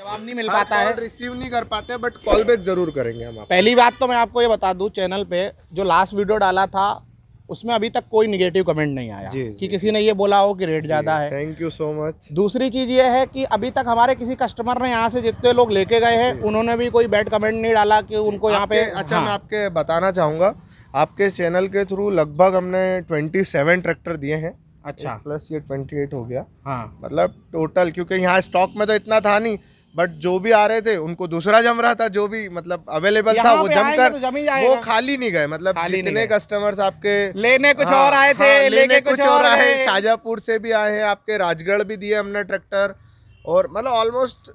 जवाब नहीं मिल हाँ, पाता है रिसीव नहीं कर पाते बट कॉल बैक जरूर करेंगे हम पहली बात तो मैं आपको ये बता दू चैनल पे जो लास्ट वीडियो डाला था उसमें अभी तक कोई निगेटिव कमेंट नहीं आया जी, कि जी, किसी ने ये बोला हो कि रेट ज़्यादा है थैंक यू सो मच दूसरी चीज़ ये है कि अभी तक हमारे किसी कस्टमर ने यहाँ से जितने लोग लेके गए हैं उन्होंने भी कोई बैड कमेंट नहीं डाला कि उनको यहाँ पे अच्छा हाँ। मैं आपके बताना चाहूंगा आपके चैनल के थ्रू लगभग हमने ट्वेंटी सेवन ट्रैक्टर दिए हैं अच्छा प्लस ये ट्वेंटी एट हो गया हाँ मतलब टोटल क्योंकि यहाँ स्टॉक में तो इतना था नहीं बट जो भी आ रहे थे उनको दूसरा जम रहा था जो भी मतलब अवेलेबल था वो जमकर तो वो खाली नहीं गए मतलब जितने कस्टमर्स आपके लेने कुछ हाँ, और आए थे हाँ, लेने, लेने कुछ, कुछ और आए शाजापुर से भी आए हैं आपके राजगढ़ भी दिए हमने ट्रैक्टर और मतलब ऑलमोस्ट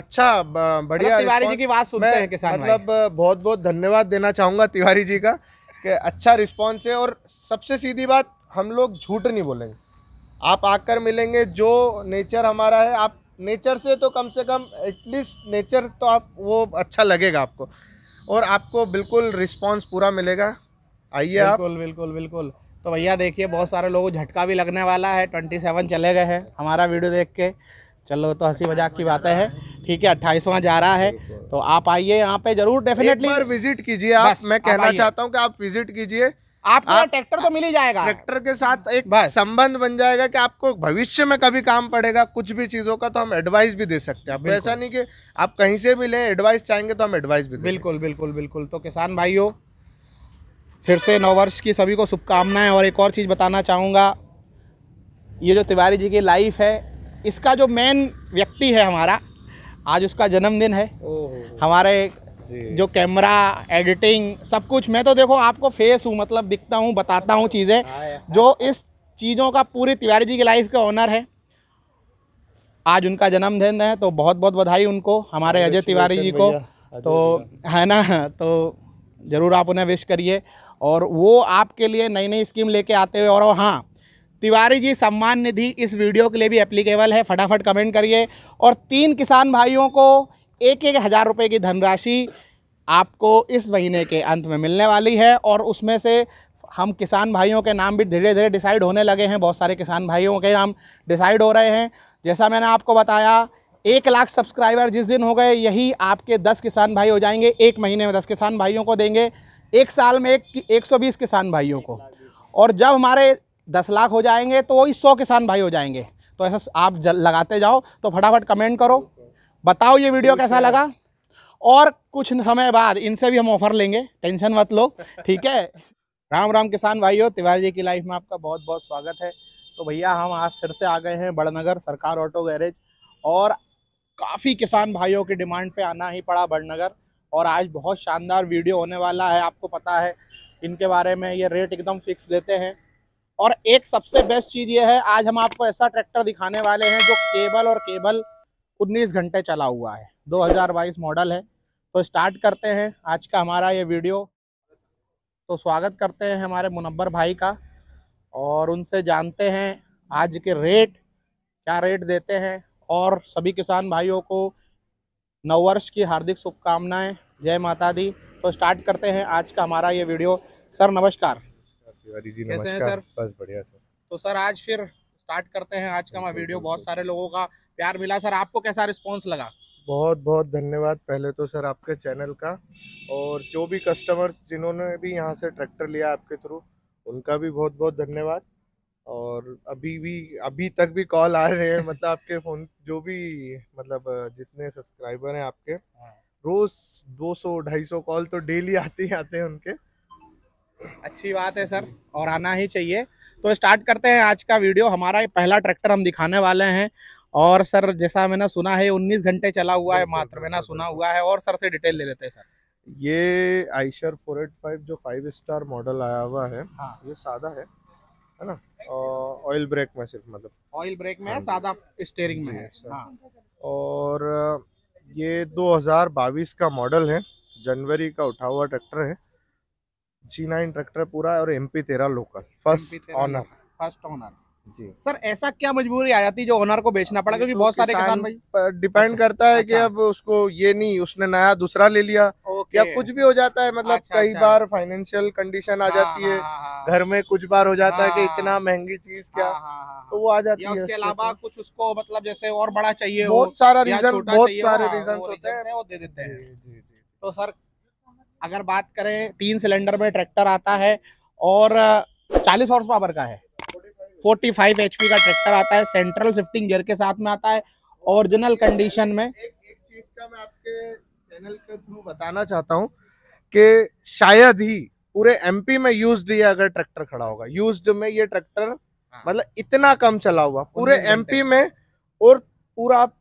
अच्छा बढ़िया मतलब तिवारी जी की बात सुनते हैं किसान मतलब बहुत बहुत धन्यवाद देना चाहूंगा तिवारी जी का अच्छा रिस्पॉन्स है और सबसे सीधी बात हम लोग झूठ नहीं बोलेंगे आप आकर मिलेंगे जो नेचर हमारा है आप नेचर से तो कम से कम एटलीस्ट नेचर तो आप वो अच्छा लगेगा आपको और आपको बिल्कुल रिस्पॉन्स पूरा मिलेगा आइए आप बिल्कुल बिल्कुल बिल्कुल तो भैया देखिए बहुत सारे लोगों को झटका भी लगने वाला है ट्वेंटी सेवन चले गए हैं हमारा वीडियो देख के चलो तो हंसी मजाक की बातें हैं ठीक है अट्ठाईसवां जा रहा है तो आप आइए यहाँ पे जरूर डेफिनेटली विजिट कीजिए आप मैं कहना चाहता हूँ कि आप विजिट कीजिए आपको ट्रैक्टर तो मिल ही जाएगा ट्रैक्टर के साथ एक संबंध बन जाएगा कि आपको भविष्य में कभी काम पड़ेगा कुछ भी चीजों का तो हम एडवाइस भी दे सकते हैं ऐसा नहीं कि आप कहीं से भी ले एडवाइस चाहेंगे तो हम एडवाइस भी बिल्कुल बिल्कुल बिल्कुल तो किसान भाइयों फिर से नववर्ष की सभी को शुभकामनाएं और एक और चीज़ बताना चाहूँगा ये जो तिवारी जी की लाइफ है इसका जो मेन व्यक्ति है हमारा आज उसका जन्मदिन है हमारे जो कैमरा एडिटिंग सब कुछ मैं तो देखो आपको फेस हूँ मतलब दिखता हूँ बताता हूँ चीज़ें हाँ, हाँ। जो इस चीज़ों का पूरी तिवारी जी की लाइफ के ऑनर है आज उनका जन्मदिन है तो बहुत बहुत बधाई उनको हमारे अजय तिवारी जी को तो है ना तो ज़रूर आप उन्हें विश करिए और वो आपके लिए नई नई स्कीम लेके आते हुए और हाँ तिवारी जी सम्मान निधि इस वीडियो के लिए भी एप्लीकेबल है फटाफट कमेंट करिए और तीन किसान भाइयों को एक एक हज़ार रुपये की धनराशि आपको इस महीने के अंत में मिलने वाली है और उसमें से हम किसान भाइयों के नाम भी धीरे धीरे डिसाइड होने लगे हैं बहुत सारे किसान भाइयों के नाम डिसाइड हो रहे हैं जैसा मैंने आपको बताया एक लाख सब्सक्राइबर जिस दिन हो गए यही आपके दस किसान भाई हो जाएंगे एक महीने में दस किसान भाइयों को देंगे एक साल में एक एक सौ बीस किसान भाइयों को और जब हमारे दस लाख हो जाएंगे तो वही सौ किसान भाई हो जाएंगे तो ऐसा आप लगाते जाओ तो फटाफट कमेंट करो बताओ ये वीडियो कैसा लगा और कुछ समय बाद इनसे भी हम ऑफर लेंगे टेंशन मत लो ठीक है राम राम किसान भाइयों तिवारी जी की लाइफ में आपका बहुत बहुत स्वागत है तो भैया हम आज फिर से आ गए हैं बड़नगर सरकार ऑटो गैरेज और काफ़ी किसान भाइयों की डिमांड पे आना ही पड़ा बड़नगर और आज बहुत शानदार वीडियो होने वाला है आपको पता है इनके बारे में ये रेट एकदम फिक्स देते हैं और एक सबसे बेस्ट चीज़ ये है आज हम आपको ऐसा ट्रैक्टर दिखाने वाले हैं जो केबल और केबल 19 घंटे चला हुआ है 2022 मॉडल है तो स्टार्ट करते हैं आज का हमारा ये वीडियो तो स्वागत करते हैं हमारे मुनबर भाई का और उनसे जानते हैं आज के रेट क्या रेट देते हैं और सभी किसान भाइयों को नववर्ष की हार्दिक शुभकामनाएं जय माता दी तो स्टार्ट करते हैं आज का हमारा ये वीडियो सर नमस्कार तिवारी जी नमस्कार बस बढ़िया सर तो सर आज फिर स्टार्ट करते हैं आज का हमारा वीडियो बहुत सारे लोगों का प्यार मिला सर आपको कैसा रिस्पॉन्स लगा बहुत बहुत धन्यवाद पहले तो सर आपके चैनल का और जो भी कस्टमर्स जिन्होंने भी यहाँ से ट्रैक्टर लिया आपके थ्रू उनका भी बहुत बहुत धन्यवाद और अभी भी अभी तक भी कॉल आ रहे हैं मतलब आपके फ़ोन जो भी मतलब जितने सब्सक्राइबर हैं आपके रोज़ 200 250 कॉल तो डेली आते ही आते हैं उनके अच्छी बात है सर और आना ही चाहिए तो स्टार्ट करते हैं आज का वीडियो हमारा ये पहला ट्रैक्टर हम दिखाने वाले हैं और सर जैसा मैंने सुना है उन्नीस घंटे चला हुआ है मात्र मैंने सुना हुआ है और सर से डिटेल ले लेते हैं सर ये आइशर फोर एट फाइव जो फाइव स्टार मॉडल आया हुआ है हाँ। ये सादा है है ना ऑयल ब्रेक में सिर्फ मतलब ऑयल ब्रेक में हाँ है सादा स्टेयरिंग में है हाँ। और ये 2022 का मॉडल है जनवरी का उठा हुआ ट्रैक्टर है जी नाइन ट्रैक्टर पूरा और एम पी तेरह local first owner first owner जी सर ऐसा क्या मजबूरी आ जाती है जो ओनर को बेचना पड़ा क्योंकि बहुत सारे किसान भाई डिपेंड अच्छा, करता है अच्छा, कि अब उसको ये नहीं उसने नया दूसरा ले लिया या कुछ भी हो जाता है मतलब अच्छा, कई अच्छा, बार फाइनेंशियल कंडीशन आ हाँ, जाती है हाँ, हाँ, घर में कुछ बार हो जाता है कि इतना महंगी चीज क्या तो वो आ जाती है उसके अलावा कुछ उसको मतलब जैसे और बड़ा चाहिए बहुत सारा रीजन बहुत सारे रीजन होते हैं वो दे देते हैं तो सर अगर बात करें तीन सिलेंडर में ट्रैक्टर आता है और चालीस हॉर्स पावर का है फोर्टी फाइव एचपी का ट्रैक्टर आता है सेंट्रल शिफ्टिंग गियर के साथ में आता है ओरिजिनल कंडीशन में एक, एक चीज का मैं आपके चैनल के थ्रू बताना चाहता हूँ कि शायद ही पूरे एमपी में यूज्ड ये अगर ट्रैक्टर खड़ा होगा यूज्ड में ये ट्रैक्टर हाँ। मतलब इतना कम चला हुआ पूरे एमपी में और पूरा आप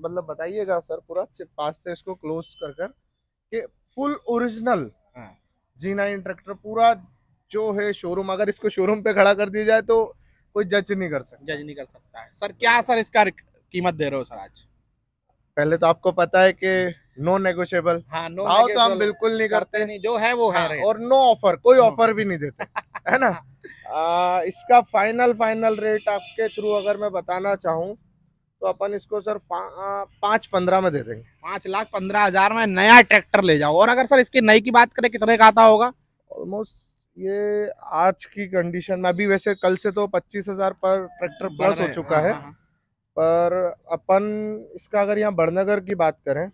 मतलब बताइएगा सर पूरा पास से इसको क्लोज कर कर फुल ओरिजिनल जी नाइन ट्रैक्टर पूरा जो है शोरूम अगर इसको शोरूम पे खड़ा कर दिया जाए तो कोई जज नहीं कर सकता जज नहीं कर सकता है सर क्या सर इसका कीमत दे रहे हो सर आज पहले तो आपको पता है कि नो नेगोशियबल हाँ नो तो हम बिल्कुल नहीं करते नहीं जो है वो है हाँ, और नो ऑफर कोई ऑफर भी नहीं देते है ना आ, इसका फाइनल फाइनल रेट आपके थ्रू अगर मैं बताना चाहूँ तो अपन इसको सर पाँच पंद्रह में दे देंगे पाँच लाख पंद्रह हजार में नया ट्रैक्टर ले जाओ और अगर सर इसकी नई की बात करें कितने का आता होगा ऑलमोस्ट ये आज की कंडीशन में अभी वैसे कल से तो पच्चीस हजार पर ट्रैक्टर प्लस हो चुका हाँ, है हाँ, हाँ। पर अपन इसका अगर यहाँ बड़नगर की बात करें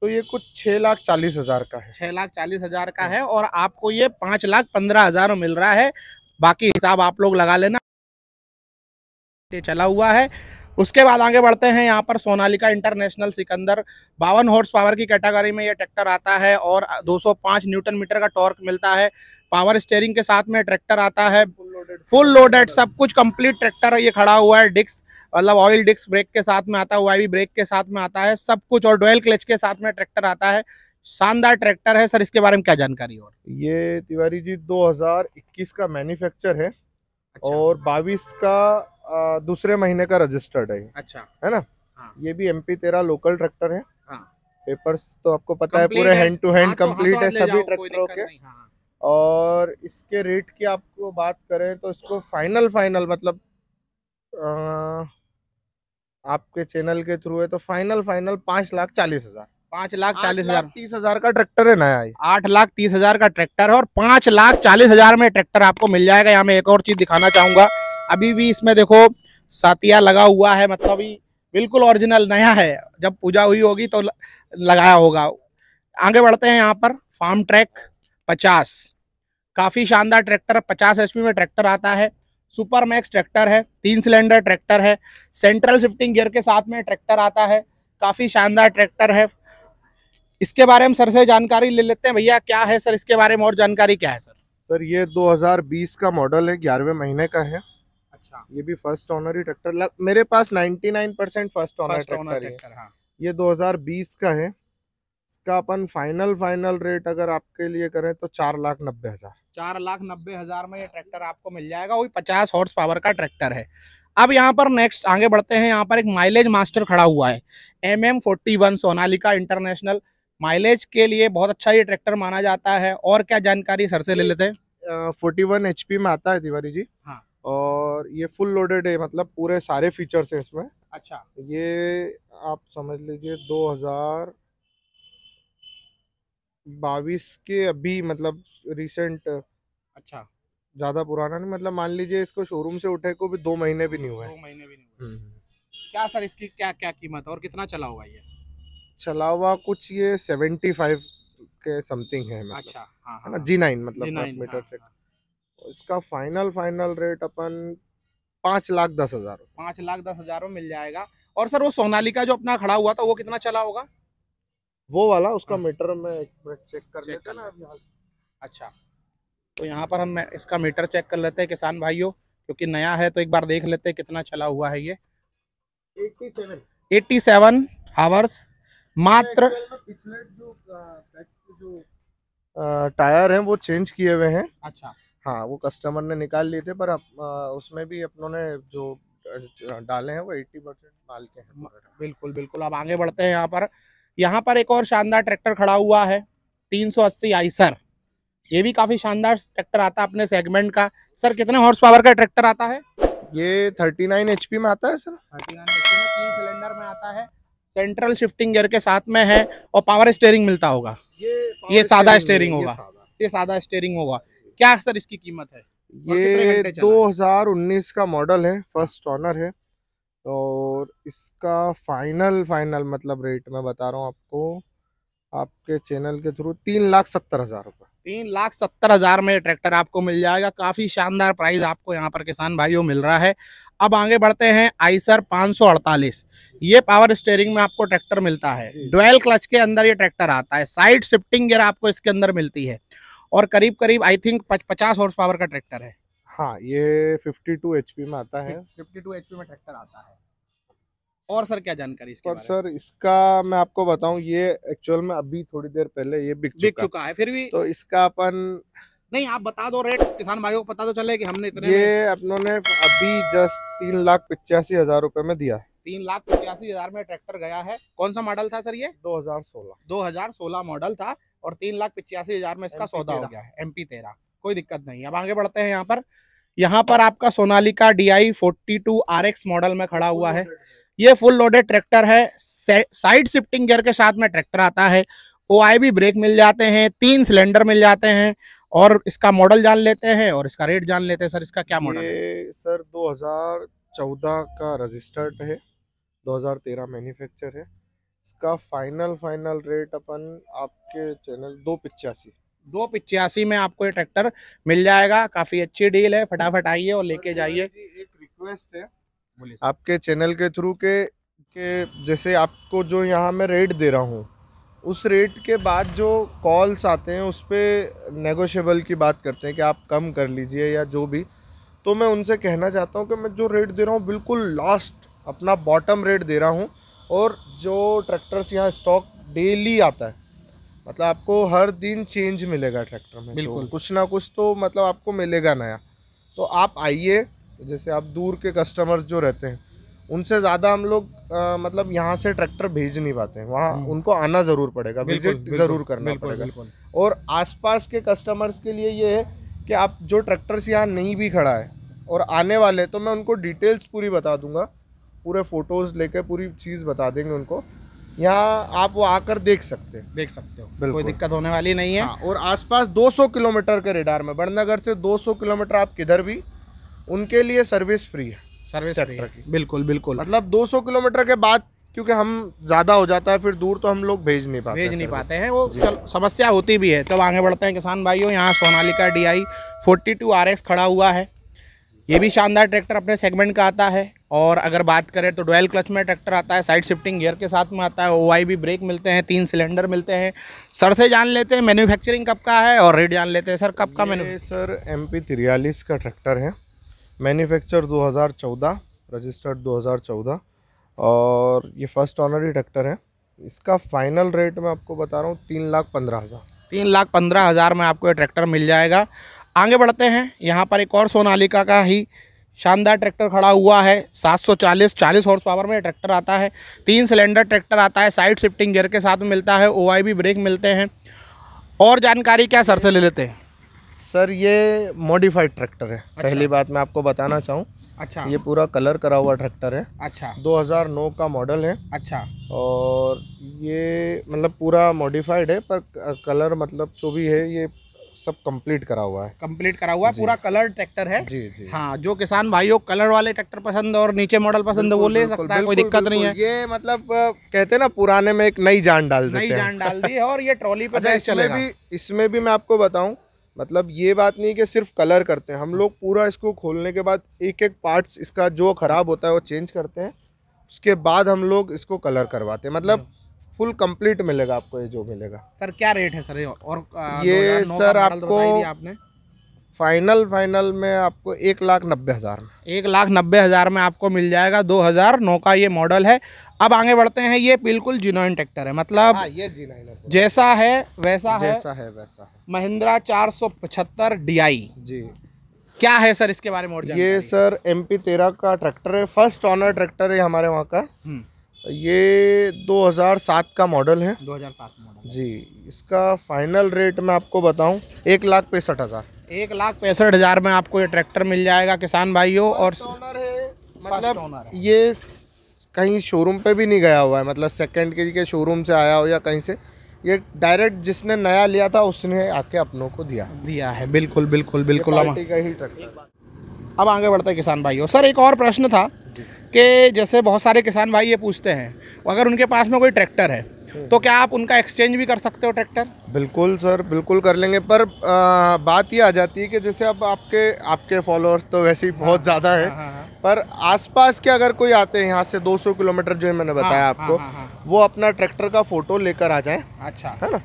तो ये कुछ छह लाख चालीस हजार का है छह लाख चालीस हजार का है और आपको ये पांच लाख पंद्रह हजार मिल रहा है बाकी हिसाब आप लोग लगा लेना चला हुआ है उसके बाद आगे बढ़ते हैं यहाँ पर सोनालिका इंटरनेशनल सिकंदर बावन हॉर्स पावर की कैटेगरी में यह ट्रैक्टर आता है और 205 न्यूटन मीटर का टॉर्क मिलता है पावर स्टेयरिंग के साथ में ट्रैक्टर आता है फुल लोडेड सब कुछ कंप्लीट ट्रैक्टर ये खड़ा हुआ है डिस्क मतलब ऑयल डिस्क ब्रेक के साथ में आता हुआ है ब्रेक के साथ में आता है सब कुछ और डोयल क्लच के साथ में ट्रैक्टर आता है शानदार ट्रैक्टर है सर इसके बारे में क्या जानकारी और ये तिवारी जी 2021 का मैन्युफैक्चर है अच्छा। और 22 का दूसरे महीने का रजिस्टर्ड है अच्छा है ना हाँ। ये भी एमपी तेरा लोकल ट्रैक्टर है हाँ। पेपर्स तो आपको पता है पूरे हैंड टू हैंड कंप्लीट है हाँ, तो हाँ, तो सभी ट्रैक्टरों के हाँ। और इसके रेट की आपको बात करें तो इसको फाइनल फाइनल मतलब आपके चैनल के थ्रू है तो फाइनल फाइनल पांच लाख चालीस हजार पांच लाख चालीस हजार तीस हजार का ट्रैक्टर है नया आठ लाख तीस हजार का ट्रैक्टर है और पांच लाख चालीस हजार में ट्रैक्टर आपको मिल जाएगा यहाँ मैं एक और चीज दिखाना चाहूंगा अभी भी इसमें देखो सातिया लगा हुआ है मतलब बिल्कुल ओरिजिनल नया है जब पूजा हुई होगी तो लगाया होगा आगे बढ़ते हैं यहाँ पर फार्म ट्रैक पचास काफ़ी शानदार ट्रैक्टर पचास एच में ट्रैक्टर आता है सुपर मैक्स ट्रैक्टर है तीन सिलेंडर ट्रैक्टर है सेंट्रल शिफ्टिंग गियर के साथ में ट्रैक्टर आता है काफ़ी शानदार ट्रैक्टर है इसके बारे में सर से जानकारी ले लेते हैं भैया क्या है सर इसके बारे में और जानकारी क्या है सर सर ये 2020 का मॉडल है ग्यारहवें महीने का है हाँ। ये भी फर्स्ट ऑनर ही ट्रैक्टर मेरे पास 99 परसेंट फर्स्ट ऑनर ट्रैक्टर हाँ। ये 2020 का है इसका अपन फाइनल फाइनल रेट अगर आपके लिए करें तो चार लाख नब्बे हजार चार लाख नब्बे हजार में ये ट्रैक्टर आपको मिल जाएगा वही पचास हॉर्स पावर का ट्रैक्टर है अब यहाँ पर नेक्स्ट आगे बढ़ते हैं यहाँ पर एक माइलेज मास्टर खड़ा हुआ है M M forty one Sonalika International mileage के लिए बहुत अच्छा ये ट्रैक्टर माना जाता है और क्या जानकारी सर से ले लेते हैं फोर्टी वन एच में आता है तिवारी जी हाँ और ये फुल लोडेड है मतलब पूरे सारे फीचर्स हैं इसमें अच्छा ये आप समझ लीजिए दो हजार बाईस के अभी मतलब रिसेंट अच्छा ज्यादा पुराना नहीं मतलब मान लीजिए इसको शोरूम से उठे को भी दो महीने भी नहीं हुए दो महीने भी नहीं हुए हम्म। क्या सर इसकी क्या क्या कीमत है और कितना चला हुआ ये चला हुआ कुछ ये सेवेंटी फाइव के समथिंग है मतलब अच्छा हाँ, हाँ, ना जी हाँ। नाइन मतलब मीटर चेक हाँ, हाँ। इसका फाइनल फाइनल रेट अपन पांच लाख दस हजार पांच लाख दस हजार में मिल जाएगा और सर वो सोनाली का जो अपना खड़ा हुआ था वो कितना चला होगा वो वाला उसका हाँ। मीटर में एक चेक कर चेक लेते ना अच्छा तो यहाँ पर हम इसका मीटर चेक कर लेते हैं किसान भाइयों क्योंकि नया है तो एक बार देख लेते हैं कितना चला हुआ है ये 87 सेवन हावर्स मात्र जो टायर है वो चेंज किए हुए हैं अच्छा हाँ वो कस्टमर ने निकाल लिए थे पर अप, आ, उसमें भी अपनों ने जो डाले हैं वो एट्टी परसेंट माल के हैं बिल्कुल बिल्कुल अब आगे बढ़ते हैं यहाँ पर यहाँ पर एक और शानदार ट्रैक्टर खड़ा हुआ है 380 आइसर ये भी काफी शानदार ट्रैक्टर आता है अपने सेगमेंट का सर कितने हॉर्स पावर का ट्रैक्टर आता है ये 39 एचपी में आता है सर 39 एचपी में तीन सिलेंडर में आता है सेंट्रल शिफ्टिंग गियर के साथ में है और पावर स्टेयरिंग मिलता होगा ये ये सादा स्टेयरिंग होगा ये सादा स्टेयरिंग होगा क्या सर इसकी कीमत है ये 2019 का मॉडल है फर्स्ट ऑनर है और इसका फाइनल फाइनल मतलब रेट मैं बता रहा हूँ आपको आपके चैनल के थ्रू तीन लाख सत्तर हजार रुपए तीन लाख सत्तर हजार में ट्रैक्टर आपको मिल जाएगा काफी शानदार प्राइस आपको यहाँ पर किसान भाइयों मिल रहा है अब आगे बढ़ते हैं आईसर 548 ये पावर स्टेयरिंग में आपको ट्रैक्टर मिलता है ड्वेल क्लच के अंदर ये ट्रैक्टर आता है साइड शिफ्टिंग गियर आपको इसके अंदर मिलती है और करीब करीब आई थिंक पचास हॉर्स पावर का ट्रैक्टर है हाँ ये 52 एचपी में आता है 52 एचपी में ट्रैक्टर आता है और सर क्या जानकारी इसके और सर इसका मैं आपको बताऊं ये एक्चुअल में अभी थोड़ी देर पहले ये बिक बिक चुका है फिर भी तो इसका अपन नहीं आप बता दो रेट किसान भाइयों को पता तो चले कि हमने इतने ये अपनों ने अभी जस्ट तीन लाख पिचासी हजार रूपए में दिया तीन लाख पिचासी हजार में ट्रैक्टर गया है कौन सा मॉडल था सर ये हजार सोलह मॉडल था और तीन लाख पिचासी हजार में इसका सौदा हो गया है एमपी तेरह कोई दिक्कत नहीं अब आगे बढ़ते हैं यहाँ पर यहाँ पर आपका Sonalika D I forty two R X model में खड़ा हुआ है ये फुल लोडेड ट्रैक्टर है साइड शिफ्टिंग गियर के साथ में ट्रैक्टर आता है ओ आई बी ब्रेक मिल जाते हैं तीन सिलेंडर मिल जाते हैं और इसका मॉडल जान लेते हैं और इसका रेट जान लेते हैं सर इसका क्या मॉडल दो सर चौदह का रजिस्टर्ड है दो हजार तेरह मैन्युफैक्चर है इसका फाइनल फाइनल रेट अपन आपके चैनल दो पिचासी दो पिचासी में आपको ये ट्रैक्टर मिल जाएगा काफी अच्छी डील है फटाफट आइए और लेके जाइए एक रिक्वेस्ट है आपके चैनल के थ्रू के के जैसे आपको जो यहाँ मैं रेट दे रहा हूँ उस रेट के बाद जो कॉल्स आते हैं उस पर नैगोशियबल की बात करते हैं कि आप कम कर लीजिए या जो भी तो मैं उनसे कहना चाहता हूँ कि मैं जो रेट दे रहा हूँ बिल्कुल लास्ट अपना बॉटम रेट दे रहा हूँ और जो ट्रैक्टर्स यहाँ स्टॉक डेली आता है मतलब आपको हर दिन चेंज मिलेगा ट्रैक्टर में तो बिल्कुल कुछ ना कुछ तो मतलब आपको मिलेगा नया तो आप आइए जैसे आप दूर के कस्टमर्स जो रहते हैं उनसे ज़्यादा हम लोग आ, मतलब यहाँ से ट्रैक्टर भेज नहीं पाते हैं वहाँ हम्म। उनको आना ज़रूर पड़ेगा विजिट ज़रूर करना बिल्कुल, पड़ेगा बिल्कुल। और आसपास के कस्टमर्स के लिए ये है कि आप जो ट्रैक्टर्स यहाँ नहीं भी खड़ा है और आने वाले तो मैं उनको डिटेल्स पूरी बता दूंगा पूरे फ़ोटोज़ लेकर पूरी चीज़ बता देंगे उनको यहाँ आप वो आकर देख सकते हैं देख सकते हो कोई दिक्कत होने वाली नहीं है हाँ, और आसपास 200 किलोमीटर के रेडार में बड़नगर से 200 किलोमीटर आप किधर भी उनके लिए सर्विस फ्री है सर्विस फ्री बिल्कुल बिल्कुल मतलब 200 किलोमीटर के बाद क्योंकि हम ज़्यादा हो जाता है फिर दूर तो हम लोग भेज नहीं पाते भेज नहीं पाते हैं वो समस्या होती भी है तब आगे बढ़ते हैं किसान भाइयों यहाँ Sonalika D I forty two R खड़ा हुआ है ये भी शानदार ट्रैक्टर अपने सेगमेंट का आता है और अगर बात करें तो डोयल क्लच में ट्रैक्टर आता है साइड शिफ्टिंग गियर के साथ में आता है ओ भी ब्रेक मिलते हैं तीन सिलेंडर मिलते हैं सर से जान लेते हैं मैन्युफैक्चरिंग कब का है और रेट जान लेते हैं सर कब का मैनु सर एम पी का ट्रैक्टर है मैन्युफैक्चर 2014 रजिस्टर्ड 2014 और ये फर्स्ट ऑनरी ट्रैक्टर है इसका फाइनल रेट मैं आपको बता रहा हूँ तीन लाख पंद्रह हज़ार तीन लाख पंद्रह हज़ार में आपको ये ट्रैक्टर मिल जाएगा आगे बढ़ते हैं यहाँ पर एक और सोनालिका का ही शानदार ट्रैक्टर खड़ा हुआ है 740 40 हॉर्स पावर में ट्रैक्टर आता है तीन सिलेंडर ट्रैक्टर आता है साइड शिफ्टिंग गियर के साथ में मिलता है ओ ब्रेक मिलते हैं और जानकारी क्या सर से ले लेते हैं सर ये मॉडिफाइड ट्रैक्टर है अच्छा। पहली बात मैं आपको बताना चाहूँ अच्छा ये पूरा कलर करा हुआ ट्रैक्टर है अच्छा 2009 का मॉडल है अच्छा और ये मतलब पूरा मॉडिफाइड है पर कलर मतलब जो भी है ये सब कंप्लीट करा हुआ है कंप्लीट करा हुआ है पूरा कलर ट्रैक्टर है जी जी हाँ जो किसान भाइयों कलर वाले ट्रैक्टर पसंद और नीचे मॉडल पसंद है वो ले सकता है कोई दिक्कत नहीं है ये मतलब कहते ना पुराने में एक नई जान डाल नई जान डाल दी और ये ट्रॉली पर अच्छा, इसमें भी इसमें भी मैं आपको बताऊँ मतलब ये बात नहीं कि सिर्फ कलर करते हैं हम लोग पूरा इसको खोलने के बाद एक एक पार्ट्स इसका जो ख़राब होता है वो चेंज करते हैं उसके बाद हम लोग इसको कलर करवाते हैं मतलब हाँ। फुल कंप्लीट मिलेगा आपको ये जो मिलेगा सर क्या रेट है सर ये और आ, ये सर आपको आपने फाइनल फाइनल में आपको एक लाख नब्बे हज़ार में एक लाख नब्बे हज़ार में आपको मिल जाएगा दो हज़ार नौ का ये मॉडल है अब आगे बढ़ते हैं ये बिल्कुल जिनोइन ट्रैक्टर है मतलब आ, हाँ, ये जिनोइन जैसा है वैसा जैसा है, है वैसा है महिंद्रा चार सौ पचहत्तर डी आई जी क्या है सर इसके बारे में ये सर एम पी का ट्रैक्टर है फर्स्ट ऑनर ट्रैक्टर है हमारे वहाँ का हम्म। ये 2007 का मॉडल है 2007 मॉडल जी इसका फाइनल रेट मैं आपको बताऊं एक लाख पैंसठ हज़ार एक लाख पैंसठ हज़ार में आपको ये ट्रैक्टर मिल जाएगा किसान भाइयों और ओनर है मतलब ये कहीं शोरूम पे भी नहीं गया हुआ है मतलब सेकंड के के शोरूम से आया हो या कहीं से ये डायरेक्ट जिसने नया लिया था उसने आके अपनों को दिया दिया है बिल्कुल बिल्कुल बिल्कुल का ही ट्रैक्टर अब आगे बढ़ते किसान भाइयों सर एक और प्रश्न था कि जैसे बहुत सारे किसान भाई ये पूछते हैं अगर उनके पास में कोई ट्रैक्टर है तो क्या आप उनका एक्सचेंज भी कर सकते हो ट्रैक्टर बिल्कुल सर बिल्कुल कर लेंगे पर आ, बात ये आ जाती है कि जैसे अब आपके आपके फॉलोअर्स तो वैसे ही बहुत हाँ, ज़्यादा है हाँ, हाँ, पर आसपास के अगर कोई आते हैं यहाँ से 200 किलोमीटर जो मैंने बताया हाँ, आपको हाँ, हाँ, वो अपना ट्रैक्टर का फ़ोटो लेकर आ जाए अच्छा है ना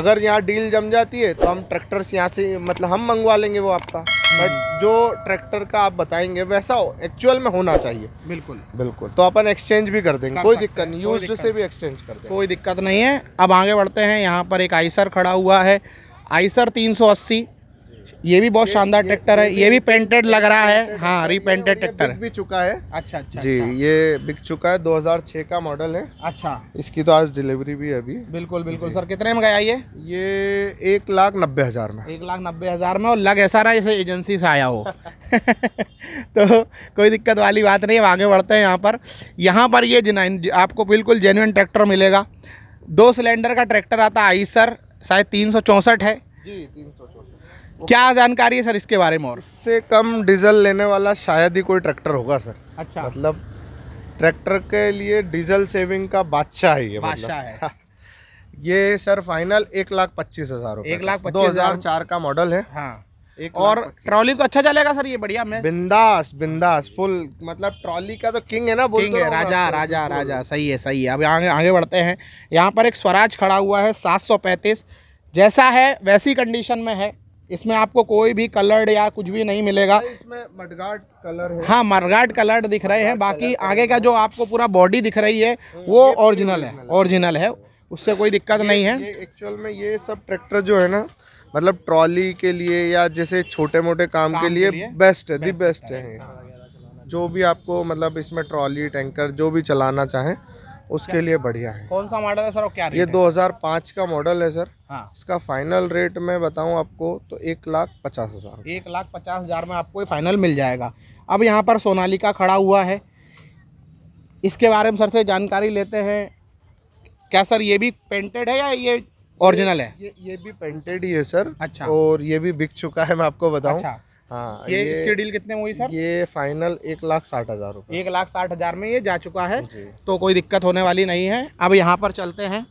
अगर यहाँ डील जम जाती है तो हम ट्रैक्टर्स यहाँ से मतलब हम मंगवा लेंगे वो आपका बट जो ट्रैक्टर का आप बताएंगे वैसा एक्चुअल में होना चाहिए बिल्कुल बिल्कुल तो अपन एक्सचेंज भी कर देंगे कोई दिक्कत नहीं यूज से भी एक्सचेंज कर देंगे कोई दिक्कत नहीं है अब आगे बढ़ते हैं यहाँ पर एक आइसर खड़ा हुआ है आइसर अस्सी ये भी बहुत शानदार ट्रैक्टर है ये भी पेंटेड लग रहा है हाँ रिपेंटेड ट्रैक्टर भी चुका है अच्छा अच्छा जी अच्छा। ये बिक चुका है 2006 का मॉडल है अच्छा इसकी तो आज डिलीवरी भी है अभी बिल्कुल बिल्कुल सर कितने में गया ये ये एक लाख नब्बे हजार में एक लाख नब्बे हजार में और लग ऐसा रहा जैसे एजेंसी से आया हो तो कोई दिक्कत वाली बात नहीं है आगे बढ़ते हैं यहाँ पर यहाँ पर ये जिनाइन आपको बिल्कुल जेन्यन ट्रैक्टर मिलेगा दो सिलेंडर का ट्रैक्टर आता आई सर शायद तीन सौ चौंसठ है जी तीन सौ चौंसठ क्या जानकारी है सर इसके बारे में और इससे कम डीजल लेने वाला शायद ही कोई ट्रैक्टर होगा सर अच्छा मतलब ट्रैक्टर के लिए डीजल सेविंग का बादशाह है ये मतलब। बादशाह है हाँ। ये सर फाइनल एक लाख पच्चीस हजार एक लाख दो हजार चार का मॉडल है हाँ एक और ट्रॉली तो अच्छा चलेगा सर ये बढ़िया मैं बिंदास बिंदास फुल मतलब ट्रॉली का तो किंग है ना किंग है राजा हाँ, राजा राजा सही है सही है अब आगे आगे बढ़ते हैं यहाँ पर एक स्वराज खड़ा हुआ है सात सौ पैंतीस जैसा है वैसी कंडीशन में है इसमें आपको कोई भी कलर्ड या कुछ भी नहीं मिलेगा इसमें मडगार्ड कलर है हाँ मडगार्ड कलर्ड दिख रहे हैं बाकी आगे का जो आपको पूरा बॉडी दिख रही है हाँ, वो ओरिजिनल है ओरिजिनल है उससे कोई दिक्कत नहीं है एक्चुअल में ये सब ट्रैक्टर जो है ना मतलब ट्रॉली के लिए या जैसे छोटे मोटे काम, काम के लिए, लिए बेस्ट है दी बेस्ट है जो भी आपको मतलब इसमें ट्रॉली टैंकर जो भी चलाना चाहें उसके लिए बढ़िया है कौन सा मॉडल है सर और क्या ये दो हजार पाँच का मॉडल है सर हाँ इसका फाइनल रेट मैं बताऊं आपको तो एक लाख पचास हज़ार एक लाख पचास हज़ार में आपको ये फाइनल मिल जाएगा अब यहाँ पर सोनालिका खड़ा हुआ है इसके बारे में सर से जानकारी लेते हैं क्या सर ये भी पेंटेड है या ये ओरिजिनल है ये ये भी पेंटेड ही है सर अच्छा और ये भी बिक चुका है मैं आपको बताऊँ अच्छा। हाँ ये, ये इसके डील कितने हुई सर ये फाइनल एक लाख साठ हजार रुपये एक लाख साठ हजार में ये जा चुका है तो कोई दिक्कत होने वाली नहीं है अब यहाँ पर चलते हैं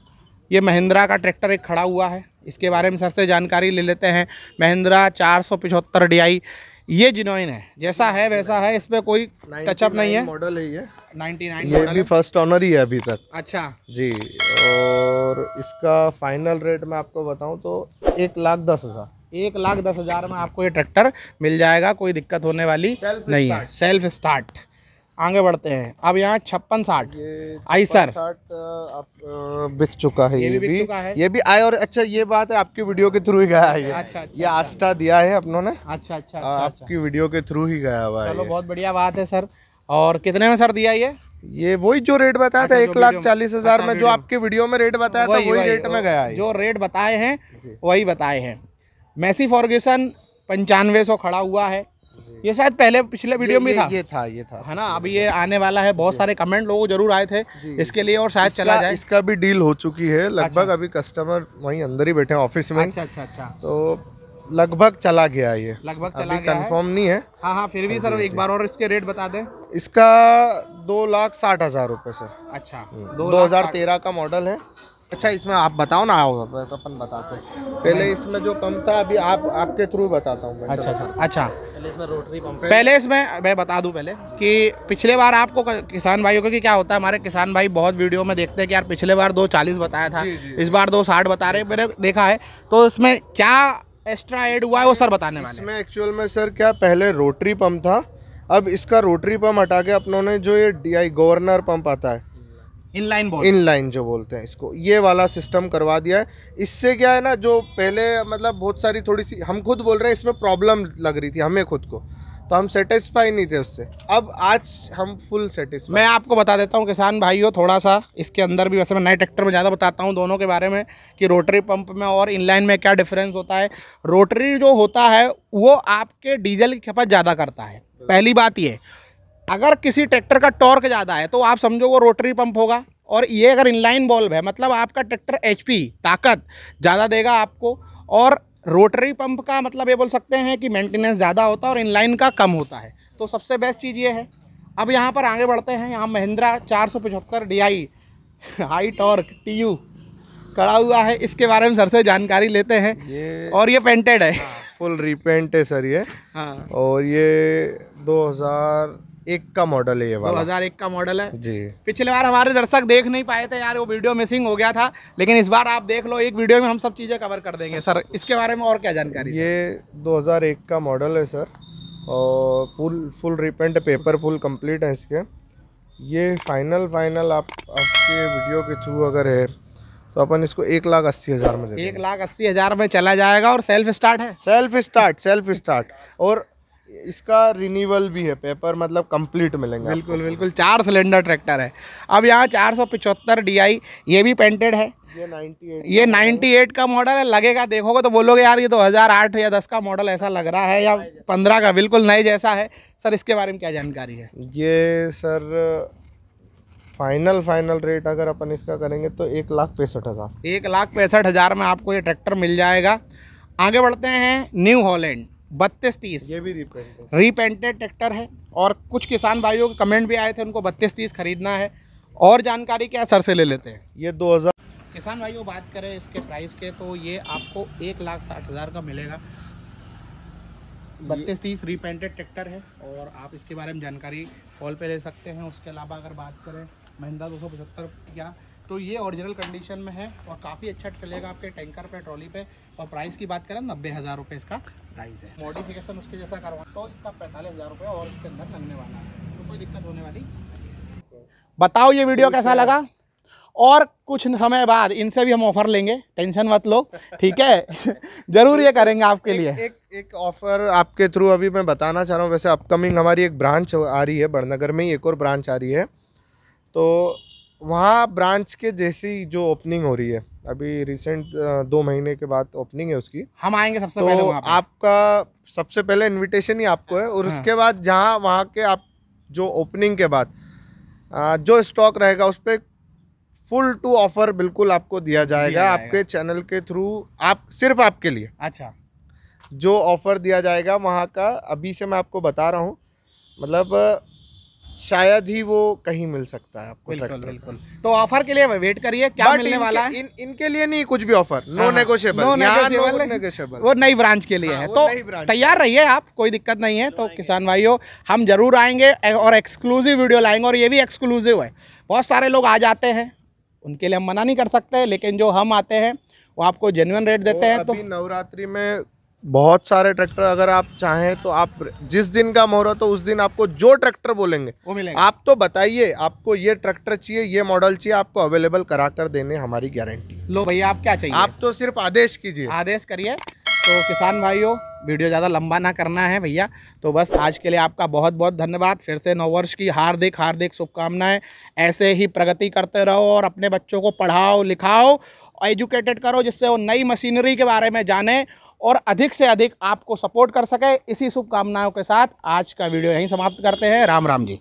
ये महिंद्रा का ट्रैक्टर एक खड़ा हुआ है इसके बारे में सर से जानकारी ले लेते हैं महिंद्रा चार सौ पिछहत्तर डी आई ये जिनोइन है जैसा है वैसा है इस पर कोई टचअप नहीं है मॉडल है ये नाइनटी नाइन ये भी फर्स्ट ऑनर ही है अभी तक अच्छा जी और इसका फाइनल रेट मैं आपको बताऊं तो एक लाख दस हज़ार एक लाख दस हज़ार में आपको ये ट्रैक्टर मिल जाएगा कोई दिक्कत होने वाली Self नहीं है सेल्फ स्टार्ट आगे बढ़ते हैं अब यहाँ छप्पन साठ आई सर बिक चुका है ये, ये भी, भी है। ये भी आए और अच्छा ये बात है आपकी वीडियो के थ्रू ही गया है ये अच्छा, अच्छा, ये अच्छा। आस्था दिया है अपनों ने अच्छा अच्छा, हाँ, अच्छा आपकी वीडियो के थ्रू ही गया हुआ चलो बहुत बढ़िया बात है सर और कितने में सर दिया ये ये वही जो रेट बताया अच्छा, था एक लाख चालीस हजार अच्छा, में जो आपकी वीडियो में रेट बताया था वही रेट में गया है जो रेट बताए हैं वही बताए हैं मैसी फॉर्गेसन पंचानवे सौ खड़ा हुआ है ये शायद पहले पिछले वीडियो में था ये था ये था है ना अभी ये आने वाला है बहुत सारे कमेंट लोग जरूर आए थे इसके लिए और शायद चला जाए इसका भी डील हो चुकी है अच्छा। लगभग अच्छा। अभी कस्टमर वहीं अंदर ही बैठे हैं ऑफिस में अच्छा अच्छा अच्छा तो लगभग चला गया ये लगभग चला अभी गया कंफर्म नहीं है हाँ हाँ फिर भी हाँ सर एक बार और इसके रेट बता दे इसका दो लाख साठ हजार रूपए सर अच्छा हम्म। दो हजार तेरह का मॉडल है अच्छा इसमें आप बताओ ना आओ तो अपन बताते हैं पहले इसमें जो पंप था अभी आप आपके थ्रू बताता हूँ अच्छा अच्छा अच्छा पहले इसमें रोटरी पंप पहले इसमें मैं बता दूं पहले कि पिछले बार आपको किसान भाइयों को क्या होता है हमारे किसान भाई बहुत वीडियो में देखते हैं कि यार पिछले बार दो चालीस बताया था जी, जी। इस बार दो साठ बता रहे मैंने देखा है तो इसमें क्या एक्स्ट्रा एड हुआ है वो सर बताने वाले इसमें एक्चुअल में सर क्या पहले रोटरी पंप था अब इसका रोटरी पंप हटा के अपनों ने जो ये डी गवर्नर पंप आता है इनलाइन बॉल इनलाइन जो बोलते हैं इसको ये वाला सिस्टम करवा दिया है इससे क्या है ना जो पहले मतलब बहुत सारी थोड़ी सी हम खुद बोल रहे हैं इसमें प्रॉब्लम लग रही थी हमें खुद को तो हम सेटिस्फाई नहीं थे उससे अब आज हम फुल सेटिस्फाई मैं आपको बता देता हूँ किसान भाइयों थोड़ा सा इसके अंदर भी वैसे मैं नए ट्रैक्टर में ज़्यादा बताता हूँ दोनों के बारे में कि रोटरी पंप में और इनलाइन में क्या डिफरेंस होता है रोटरी जो होता है वो आपके डीजल की खपत ज़्यादा करता है पहली बात ये अगर किसी ट्रैक्टर का टॉर्क ज़्यादा है तो आप समझो वो रोटरी पंप होगा और ये अगर इनलाइन बॉल्ब है मतलब आपका ट्रैक्टर एच ताकत ज़्यादा देगा आपको और रोटरी पंप का मतलब ये बोल सकते हैं कि मेंटेनेंस ज़्यादा होता है और इनलाइन का कम होता है तो सबसे बेस्ट चीज़ ये है अब यहाँ पर आगे बढ़ते हैं यहाँ महिंद्रा चार सौ पचहत्तर D I high torque T U कड़ा हुआ है इसके बारे में सर से जानकारी लेते हैं ये और ये पेंटेड है फुल हाँ, रिपेंट है सर ये हाँ और ये हज़ार एक का मॉडल है ये वाला 2001 का मॉडल है जी पिछले बार हमारे दर्शक देख नहीं पाए थे यार वो वीडियो मिसिंग हो गया था लेकिन इस बार आप देख लो एक वीडियो में हम सब चीज़ें कवर कर देंगे सर इसके बारे में और क्या जानकारी ये दो का मॉडल है सर और full full repaint paper full complete है इसके ये फाइनल फाइनल आप आपके वीडियो के थ्रू अगर है तो अपन इसको एक लाख अस्सी हज़ार में दे एक लाख अस्सी हज़ार में चला जाएगा और सेल्फ स्टार्ट है सेल्फ स्टार्ट सेल्फ स्टार्ट और इसका रिन्यूअल भी है पेपर मतलब कंप्लीट मिलेंगे बिल्कुल बिल्कुल चार सिलेंडर ट्रैक्टर है अब यहाँ चार सौ पिचहत्तर डी आई ये भी पेंटेड है ये 98 ये 98 का मॉडल है लगेगा देखोगे तो बोलोगे यार ये तो हज़ार आठ या दस का मॉडल ऐसा लग रहा है या पंद्रह का बिल्कुल नए जैसा है सर इसके बारे में क्या जानकारी है ये सर फाइनल फाइनल रेट अगर अपन इसका करेंगे तो एक लाख पैंसठ हज़ार एक लाख पैंसठ हज़ार में आपको ये ट्रैक्टर मिल जाएगा आगे बढ़ते हैं न्यू हॉलैंड बत्तीस तीस ये भी रीपेंटेड रिपेंटेड ट्रैक्टर है और कुछ किसान भाइयों के कमेंट भी आए थे उनको बत्तीस तीस खरीदना है और जानकारी क्या सर से ले लेते हैं ये दो हज़ार किसान भाइयों बात करें इसके प्राइस के तो ये आपको एक लाख साठ हज़ार का मिलेगा बत्तीस तीस रीपेंटेड ट्रैक्टर है और आप इसके बारे में जानकारी कॉल पे ले सकते हैं उसके अलावा अगर बात करें महिंदा दो सौ पचहत्तर या तो ये ओरिजिनल कंडीशन में है और काफ़ी अच्छा चलेगा आपके टैंकर पे ट्रॉली पे और प्राइस की बात करें नब्बे हज़ार रुपये इसका प्राइस है मॉडिफिकेशन उसके जैसा करवा तो इसका पैंतालीस हज़ार रुपये और इसके अंदर लगने वाला है तो कोई दिक्कत होने वाली बताओ ये वीडियो कैसा लगा और कुछ समय बाद इनसे भी हम ऑफर लेंगे टेंशन मत लो ठीक है जरूर ये करेंगे आपके लिए एक एक ऑफर आपके थ्रू अभी मैं बताना चाह रहा हूँ वैसे अपकमिंग हमारी एक ब्रांच आ रही है बड़नगर में ही एक और ब्रांच आ रही है तो वहाँ ब्रांच के जैसी जो ओपनिंग हो रही है अभी रिसेंट दो महीने के बाद ओपनिंग है उसकी हम आएंगे सबसे तो पहले वहाँ पे। आपका सबसे पहले इनविटेशन ही आपको है और हाँ। उसके बाद जहाँ वहाँ के आप जो ओपनिंग के बाद जो स्टॉक रहेगा उस पर फुल टू ऑफर बिल्कुल आपको दिया जाएगा दिया आपके चैनल के थ्रू आप सिर्फ आपके लिए अच्छा जो ऑफर दिया जाएगा वहाँ का अभी से मैं आपको बता रहा हूँ मतलब शायद ही वो कहीं मिल सकता है आपको बिल्कुल बिल्कुल तो ऑफर के लिए वेट करिए क्या मिलने इनके, वाला है इन, इनके लिए नहीं कुछ भी ऑफर नो नेगोशिएबल वो नई ब्रांच के लिए हाँ, है तो तैयार रहिए आप कोई दिक्कत नहीं है तो किसान भाइयों हम जरूर आएंगे और एक्सक्लूसिव वीडियो लाएंगे और ये भी एक्सक्लूसिव है बहुत सारे लोग आ जाते हैं उनके लिए हम मना नहीं कर सकते लेकिन जो हम आते हैं वो आपको जेन्यन रेट देते हैं तो नवरात्रि में बहुत सारे ट्रैक्टर अगर आप चाहें तो आप जिस दिन का मुहूर्त हो तो उस दिन आपको जो ट्रैक्टर बोलेंगे वो मिलेंगे आप तो बताइए आपको ये ट्रैक्टर चाहिए ये मॉडल चाहिए आपको अवेलेबल करा कर देने हमारी गारंटी लो भैया आप क्या चाहिए आप तो सिर्फ आदेश कीजिए आदेश करिए तो किसान भाइयों वीडियो ज़्यादा लंबा ना करना है भैया तो बस आज के लिए आपका बहुत बहुत धन्यवाद फिर से नववर्ष की हार्दिक हार्दिक शुभकामनाएं ऐसे ही प्रगति करते रहो और अपने बच्चों को पढ़ाओ लिखाओ एजुकेटेड करो जिससे वो नई मशीनरी के बारे में जाने और अधिक से अधिक आपको सपोर्ट कर सके इसी शुभकामनाओं के साथ आज का वीडियो यहीं समाप्त करते हैं राम राम जी